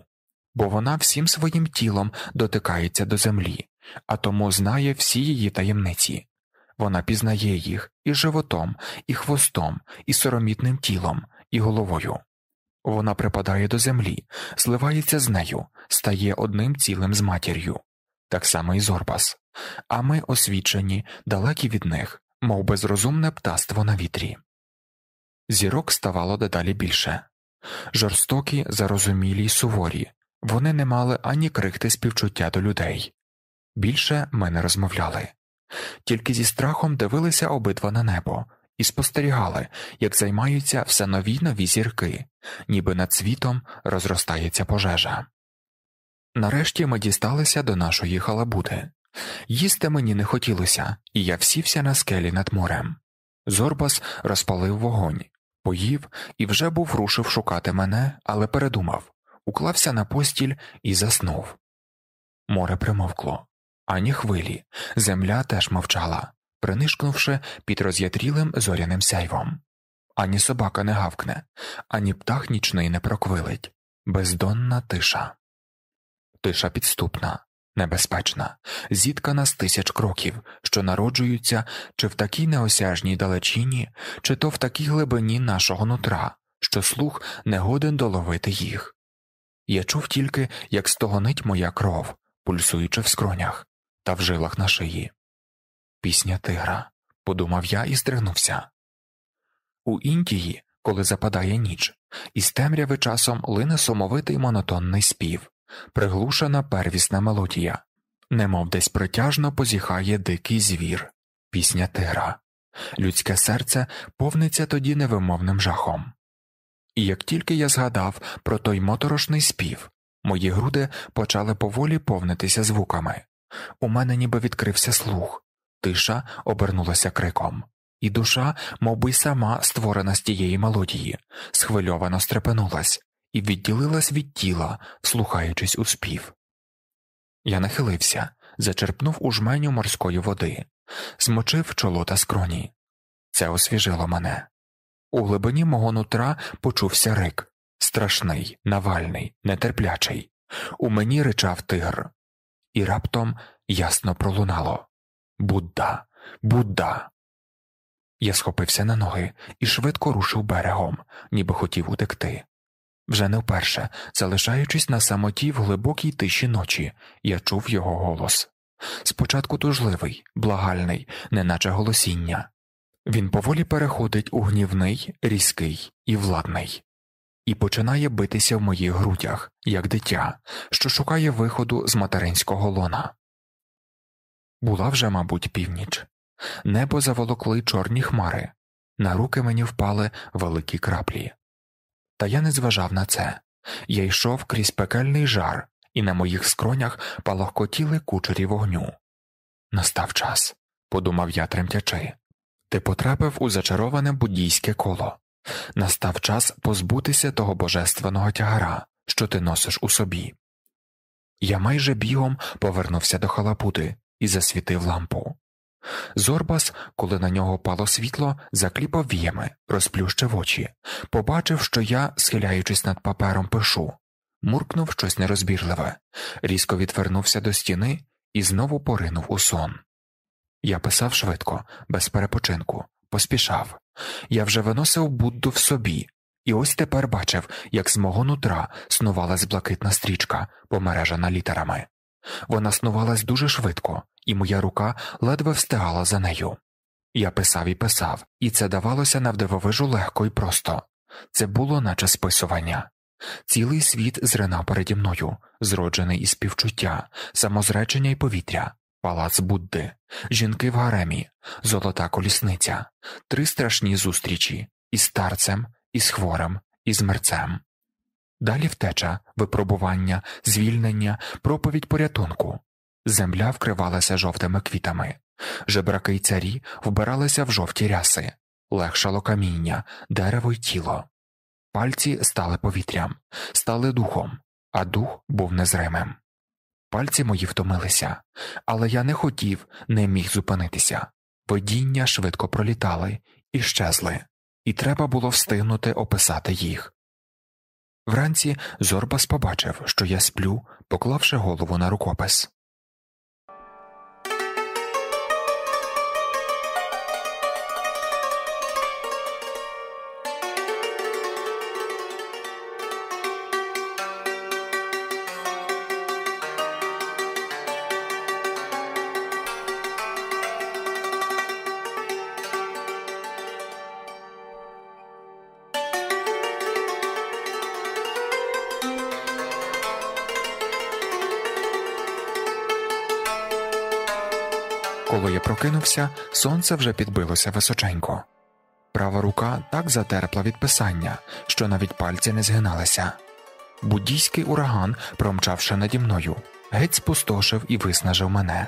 бо вона всім своїм тілом дотикається до землі, а тому знає всі її таємниці. Вона пізнає їх і животом, і хвостом, і соромітним тілом, і головою. Вона припадає до землі, зливається з нею, стає одним цілим з матір'ю так само і Зорбас, а ми освічені, далекі від них, мов безрозумне птаство на вітрі. Зірок ставало дедалі більше. Жорстокі, зарозумілі й суворі, вони не мали ані крихти співчуття до людей. Більше ми не розмовляли, тільки зі страхом дивилися обидва на небо і спостерігали, як займаються все нові нові зірки, ніби над світом розростається пожежа. Нарешті ми дісталися до нашої халабути. Їсти мені не хотілося, і я всівся на скелі над морем. Зорбас розпалив вогонь, поїв і вже був рушив шукати мене, але передумав, уклався на постіль і заснув. Море примовкло, ані хвилі, земля теж мовчала, принишкнувши під роз'ятрілим зоряним сяйвом. Ані собака не гавкне, ані птах нічний не проквилить бездонна тиша. Тиша підступна, небезпечна, зіткана з тисяч кроків, що народжуються чи в такій неосяжній далечині, чи то в такій глибині нашого нутра, що слух не годен доловити їх. Я чув тільки, як стогонить моя кров, пульсуючи в скронях та в жилах на шиї. Пісня тигра, подумав я і здригнувся. У Індії, коли западає ніч, із темряви часом лине сумовитий монотонний спів приглушена первісна мелодія, немов десь притяжно позіхає дикий звір, пісня тигра, людське серце повниться тоді невимовним жахом. І як тільки я згадав про той моторошний спів, мої груди почали поволі повнитися звуками. У мене ніби відкрився слух, тиша обернулася криком, і душа, мовби сама створена з тієї мелодії, схвильовано стрепенулась, і відділилась від тіла, слухаючись у спів. Я нахилився, зачерпнув у жменю морської води, змочив чоло та скроні. Це освіжило мене. У глибині мого нутра почувся рик страшний, навальний, нетерплячий. У мені ричав тигр, і раптом ясно пролунало Будда, Будда. Я схопився на ноги і швидко рушив берегом, ніби хотів утекти. Вже не вперше, залишаючись на самоті в глибокій тиші ночі, я чув його голос. Спочатку тужливий, благальний, неначе голосіння. Він поволі переходить у гнівний, різкий і владний, і починає битися в моїх грудях, як дитя, що шукає виходу з материнського лона. Була вже, мабуть, північ. Небо заволокли чорні хмари, на руки мені впали великі краплі та я не зважав на це. Я йшов крізь пекельний жар, і на моїх скронях палахкотіли кучері вогню. Настав час, подумав я тремтячи. Ти потрапив у зачароване буддійське коло. Настав час позбутися того божественного тягара, що ти носиш у собі. Я майже бігом повернувся до халапути і засвітив лампу. Зорбас, коли на нього пало світло, закліпав віями, розплющив очі, побачив, що я, схиляючись над папером, пишу, муркнув щось нерозбірливе, різко відвернувся до стіни і знову поринув у сон. Я писав швидко, без перепочинку, поспішав. Я вже виносив Будду в собі, і ось тепер бачив, як з мого нутра снувалась блакитна стрічка, помережена літерами. Вона снувалась дуже швидко, і моя рука ледве встигала за нею. Я писав і писав, і це давалося навдивовижу легко і просто це було наче списування. Цілий світ зринав переді мною, зроджений із співчуття, самозречення і повітря, палац Будди, жінки в гаремі, золота колісниця, три страшні зустрічі із старцем, із хворим, із мерцем. Далі втеча, випробування, звільнення, проповідь порятунку. Земля вкривалася жовтими квітами, жебраки й царі вбиралися в жовті ряси, легшало каміння, дерево й тіло. Пальці стали повітрям, стали духом, а дух був незримим. Пальці мої втомилися, але я не хотів, не міг зупинитися. Видіння швидко пролітали, і щезли, і треба було встигнути описати їх. Вранці Зорбас побачив, що я сплю, поклавши голову на рукопис. прокинувся, сонце вже підбилося височенько. Права рука так затерпла від писання, що навіть пальці не згиналися. Буддійський ураган, промчавши наді мною, геть спустошив і виснажив мене.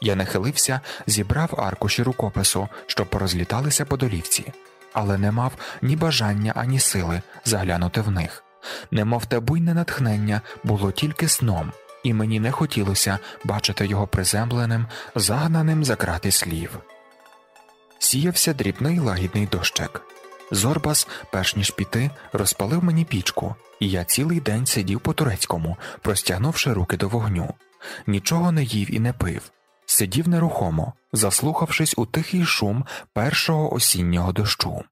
Я нахилився, зібрав аркуші рукопису, що порозліталися по долівці, але не мав ні бажання, ані сили заглянути в них, немов те буйне натхнення було тільки сном, і мені не хотілося бачити його приземленим, загнаним за крати слів. Сіявся дрібний лагідний дощик. Зорбас, перш ніж піти, розпалив мені пічку, і я цілий день сидів по турецькому, простягнувши руки до вогню. Нічого не їв і не пив, сидів нерухомо, заслухавшись у тихий шум першого осіннього дощу.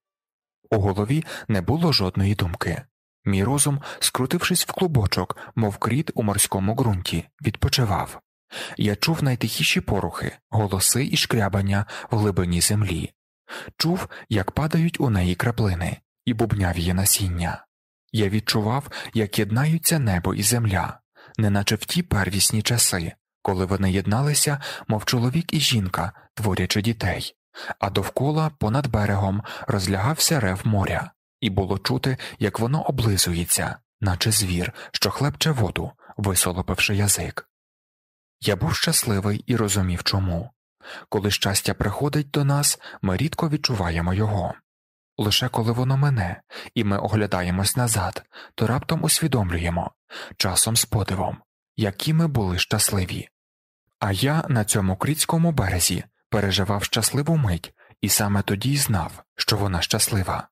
У голові не було жодної думки. Мій розум, скрутившись в клубочок, мов кріт у морському ґрунті, відпочивав. Я чув найтихіші порухи, голоси і шкрябання в глибині землі, чув, як падають у неї краплини, і бубняв її насіння. Я відчував, як єднаються небо і земля, неначе в ті первісні часи, коли вони єдналися, мов чоловік і жінка, творячи дітей, а довкола, понад берегом, розлягався рев моря і було чути, як воно облизується, наче звір, що хлебче воду, висолопивши язик. Я був щасливий і розумів чому. Коли щастя приходить до нас, ми рідко відчуваємо його. Лише коли воно мине, і ми оглядаємось назад, то раптом усвідомлюємо, часом з подивом, які ми були щасливі. А я на цьому кріцькому березі переживав щасливу мить і саме тоді й знав, що вона щаслива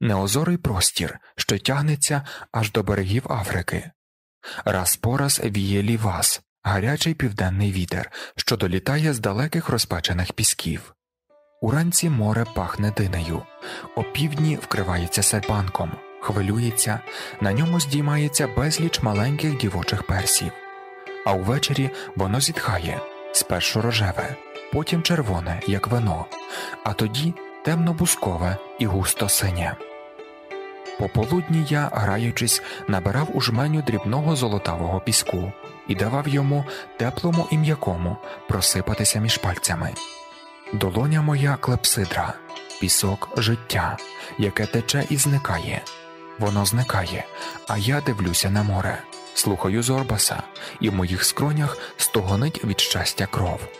неозорий простір, що тягнеться аж до берегів Африки. Раз по раз віє лівас, гарячий південний вітер, що долітає з далеких розпечених пісків. Уранці море пахне динею, опівдні вкривається серпанком, хвилюється, на ньому здіймається безліч маленьких дівочих персів, а увечері воно зітхає спершу рожеве, потім червоне, як вино, а тоді темно бускове і густо синє. Пополудні я, граючись, набирав у жменю дрібного золотавого піску і давав йому теплому і м'якому просипатися між пальцями. Долоня моя клепсидра, пісок життя, яке тече і зникає. Воно зникає, а я дивлюся на море, слухаю Зорбаса, і в моїх скронях стогонить від щастя кров.